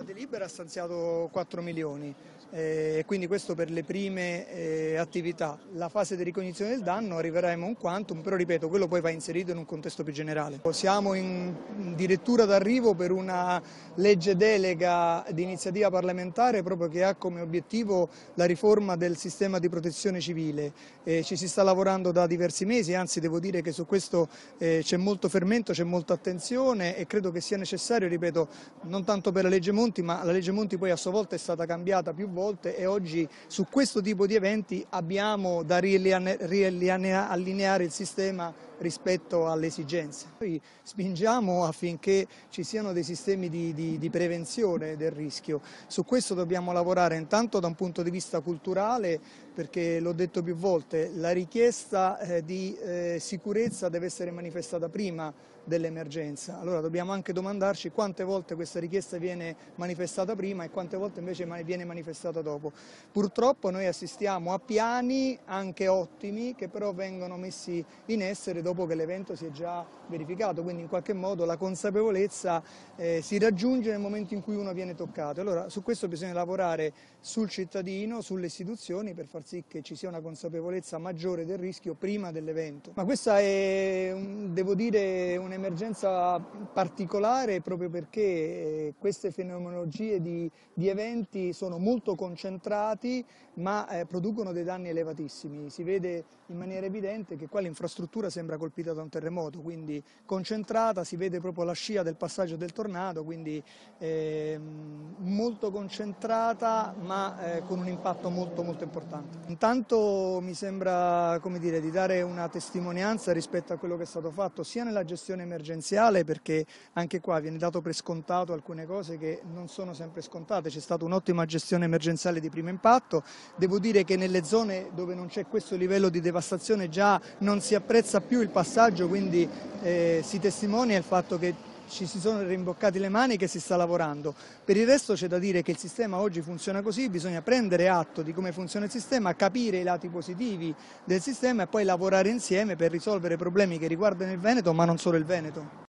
La delibera ha stanziato 4 milioni eh, e quindi questo per le prime eh, attività. La fase di ricognizione del danno arriveremo a un quantum, però ripeto, quello poi va inserito in un contesto più generale. Siamo in direttura d'arrivo per una legge delega di iniziativa parlamentare proprio che ha come obiettivo la riforma del sistema di protezione civile. Eh, ci si sta lavorando da diversi mesi, anzi devo dire che su questo c'è molto fermento, c'è molta attenzione e credo che sia necessario, ripeto, non tanto per la legge Monti, Monti, ma la legge Monti poi a sua volta è stata cambiata più volte e oggi su questo tipo di eventi abbiamo da riallineare il sistema rispetto alle esigenze. Noi spingiamo affinché ci siano dei sistemi di, di, di prevenzione del rischio. Su questo dobbiamo lavorare intanto da un punto di vista culturale, perché l'ho detto più volte, la richiesta eh, di eh, sicurezza deve essere manifestata prima dell'emergenza. Allora dobbiamo anche domandarci quante volte questa richiesta viene manifestata prima e quante volte invece viene manifestata dopo. Purtroppo noi assistiamo a piani anche ottimi che però vengono messi in essere dopo dopo che l'evento si è già verificato, quindi in qualche modo la consapevolezza eh, si raggiunge nel momento in cui uno viene toccato. Allora su questo bisogna lavorare sul cittadino, sulle istituzioni per far sì che ci sia una consapevolezza maggiore del rischio prima dell'evento. Ma questa è, devo dire, un'emergenza particolare proprio perché eh, queste fenomenologie di, di eventi sono molto concentrati ma eh, producono dei danni elevatissimi. Si vede in maniera evidente che qua l'infrastruttura sembra colpita da un terremoto, quindi concentrata, si vede proprio la scia del passaggio del tornado, quindi eh, molto concentrata ma eh, con un impatto molto molto importante. Intanto mi sembra dire, di dare una testimonianza rispetto a quello che è stato fatto sia nella gestione emergenziale perché anche qua viene dato per scontato alcune cose che non sono sempre scontate, c'è stata un'ottima gestione emergenziale di primo impatto, devo dire che nelle zone dove non c'è questo livello di devastazione già non si apprezza più il passaggio, quindi eh, si testimonia il fatto che ci si sono rimboccati le mani che si sta lavorando. Per il resto c'è da dire che il sistema oggi funziona così, bisogna prendere atto di come funziona il sistema, capire i lati positivi del sistema e poi lavorare insieme per risolvere problemi che riguardano il Veneto, ma non solo il Veneto.